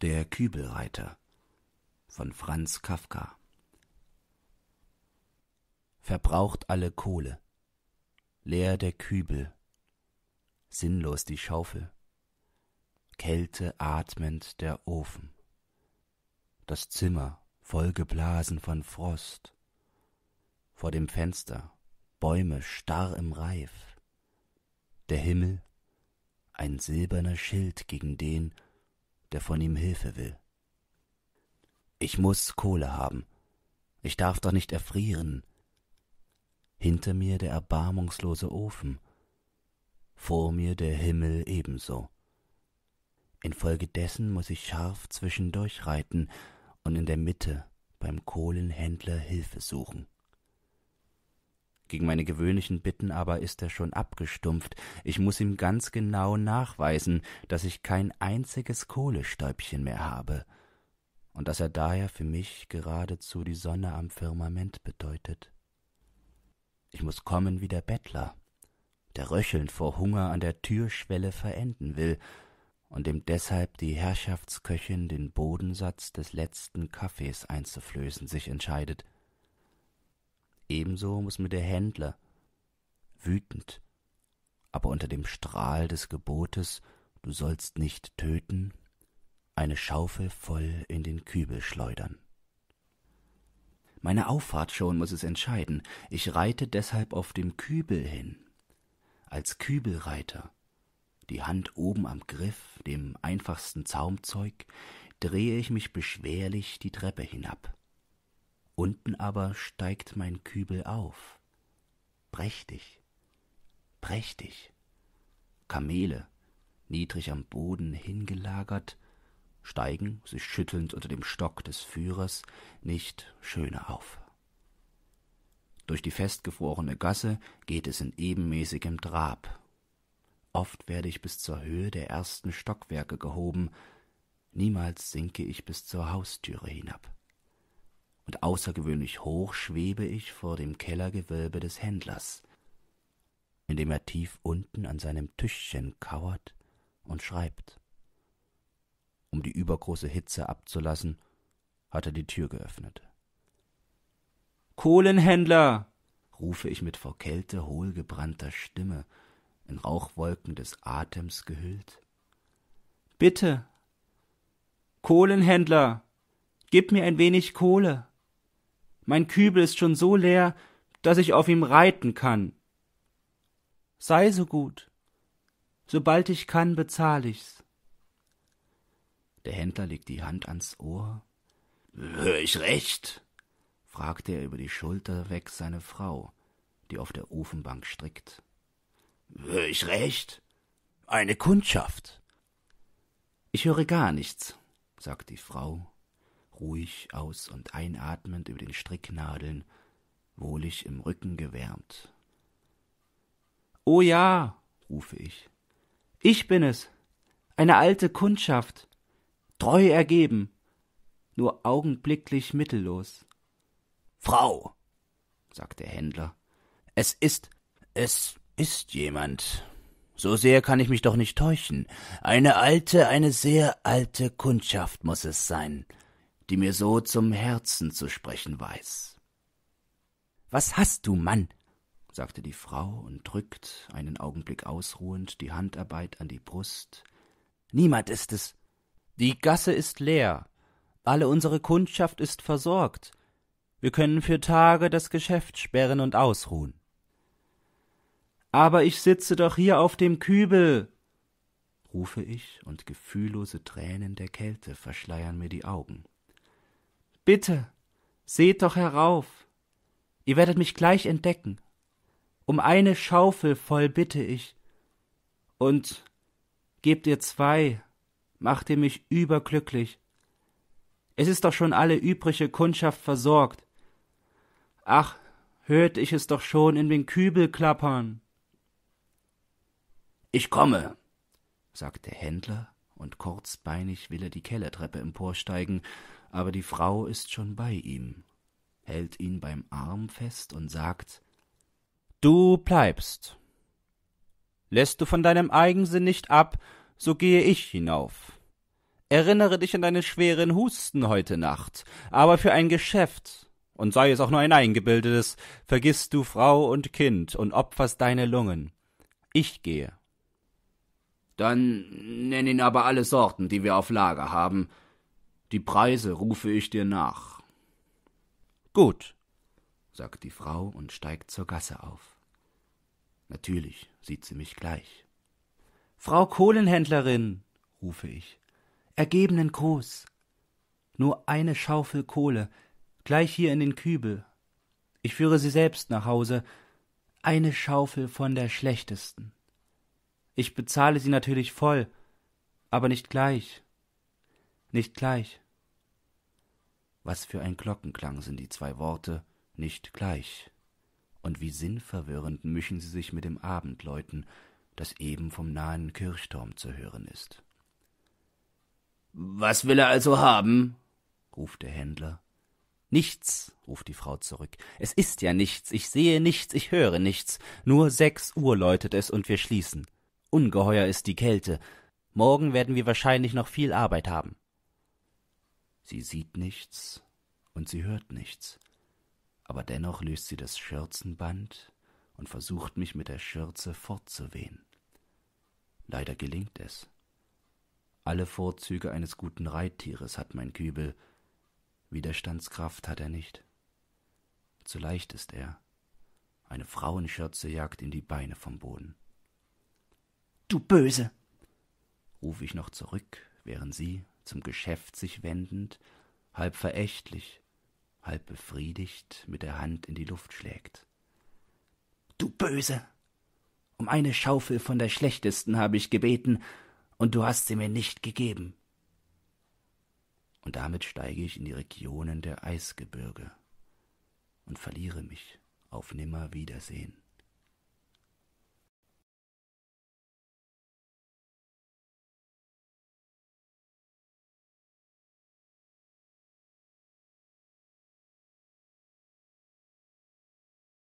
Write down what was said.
Der Kübelreiter von Franz Kafka Verbraucht alle Kohle, leer der Kübel, sinnlos die Schaufel, Kälte atmend der Ofen, das Zimmer vollgeblasen von Frost, vor dem Fenster Bäume starr im Reif, der Himmel ein silberner Schild gegen den, der von ihm Hilfe will. Ich muß Kohle haben. Ich darf doch nicht erfrieren. Hinter mir der erbarmungslose Ofen, vor mir der Himmel ebenso. Infolgedessen muß ich scharf zwischendurch reiten und in der Mitte beim Kohlenhändler Hilfe suchen. Gegen meine gewöhnlichen Bitten aber ist er schon abgestumpft. Ich muß ihm ganz genau nachweisen, daß ich kein einziges Kohlestäubchen mehr habe und daß er daher für mich geradezu die Sonne am Firmament bedeutet. Ich muß kommen wie der Bettler, der röchelnd vor Hunger an der Türschwelle verenden will und dem deshalb die Herrschaftsköchin den Bodensatz des letzten Kaffees einzuflößen sich entscheidet – Ebenso muss mir der Händler, wütend, aber unter dem Strahl des Gebotes, du sollst nicht töten, eine Schaufel voll in den Kübel schleudern. Meine Auffahrt schon muss es entscheiden. Ich reite deshalb auf dem Kübel hin. Als Kübelreiter, die Hand oben am Griff, dem einfachsten Zaumzeug, drehe ich mich beschwerlich die Treppe hinab unten aber steigt mein Kübel auf. Prächtig, prächtig. Kamele, niedrig am Boden hingelagert, steigen, sich schüttelnd unter dem Stock des Führers, nicht schöner auf. Durch die festgefrorene Gasse geht es in ebenmäßigem Trab. Oft werde ich bis zur Höhe der ersten Stockwerke gehoben, niemals sinke ich bis zur Haustüre hinab und außergewöhnlich hoch schwebe ich vor dem Kellergewölbe des Händlers, in dem er tief unten an seinem Tischchen kauert und schreibt. Um die übergroße Hitze abzulassen, hat er die Tür geöffnet. Kohlenhändler! rufe ich mit vor Kälte hohlgebrannter Stimme, in Rauchwolken des Atems gehüllt. Bitte! Kohlenhändler! Gib mir ein wenig Kohle! mein Kübel ist schon so leer, daß ich auf ihm reiten kann. Sei so gut. Sobald ich kann, bezahl ich's. Der Händler legt die Hand ans Ohr. Hör ich recht? fragte er über die Schulter weg seine Frau, die auf der Ofenbank strickt. Hör ich recht? Eine Kundschaft. Ich höre gar nichts, sagt die Frau ruhig aus- und einatmend über den Stricknadeln, wohlig im Rücken gewärmt. Oh ja, rufe ich. Ich bin es. Eine alte Kundschaft. Treu ergeben. Nur augenblicklich mittellos. Frau, sagt der Händler, es ist, es ist jemand. So sehr kann ich mich doch nicht täuschen. Eine alte, eine sehr alte Kundschaft muss es sein die mir so zum Herzen zu sprechen weiß. Was hast du, Mann? sagte die Frau und drückt, einen Augenblick ausruhend, die Handarbeit an die Brust. Niemand ist es. Die Gasse ist leer. Alle unsere Kundschaft ist versorgt. Wir können für Tage das Geschäft sperren und ausruhen. Aber ich sitze doch hier auf dem Kübel, rufe ich, und gefühllose Tränen der Kälte verschleiern mir die Augen. Bitte, seht doch herauf, ihr werdet mich gleich entdecken. Um eine Schaufel voll bitte ich, und gebt ihr zwei, macht ihr mich überglücklich. Es ist doch schon alle übrige Kundschaft versorgt. Ach, hört ich es doch schon in den Kübel klappern. Ich komme, sagt der Händler und kurzbeinig will er die Kellertreppe emporsteigen, aber die Frau ist schon bei ihm, hält ihn beim Arm fest und sagt Du bleibst. Lässt du von deinem Eigensinn nicht ab, so gehe ich hinauf. Erinnere dich an deinen schweren Husten heute Nacht, aber für ein Geschäft, und sei es auch nur ein eingebildetes, vergisst du Frau und Kind und opferst deine Lungen. Ich gehe. Dann nenn ihn aber alle Sorten, die wir auf Lager haben. Die Preise rufe ich dir nach. Gut, sagt die Frau und steigt zur Gasse auf. Natürlich sieht sie mich gleich. Frau Kohlenhändlerin, rufe ich, ergebenen Gruß. Nur eine Schaufel Kohle, gleich hier in den Kübel. Ich führe sie selbst nach Hause, eine Schaufel von der schlechtesten. Ich bezahle sie natürlich voll, aber nicht gleich. Nicht gleich. Was für ein Glockenklang sind die zwei Worte nicht gleich. Und wie sinnverwirrend mischen sie sich mit dem Abendläuten, das eben vom nahen Kirchturm zu hören ist. Was will er also haben? ruft der Händler. Nichts, ruft die Frau zurück. Es ist ja nichts, ich sehe nichts, ich höre nichts. Nur sechs Uhr läutet es und wir schließen. Ungeheuer ist die Kälte. Morgen werden wir wahrscheinlich noch viel Arbeit haben. Sie sieht nichts und sie hört nichts, aber dennoch löst sie das Schürzenband und versucht mich mit der Schürze fortzuwehen. Leider gelingt es. Alle Vorzüge eines guten Reittieres hat mein Kübel, Widerstandskraft hat er nicht. Zu leicht ist er. Eine Frauenschürze jagt ihm die Beine vom Boden du Böse! rufe ich noch zurück, während sie, zum Geschäft sich wendend, halb verächtlich, halb befriedigt mit der Hand in die Luft schlägt. Du Böse! Um eine Schaufel von der schlechtesten habe ich gebeten, und du hast sie mir nicht gegeben. Und damit steige ich in die Regionen der Eisgebirge und verliere mich auf Nimmerwiedersehen.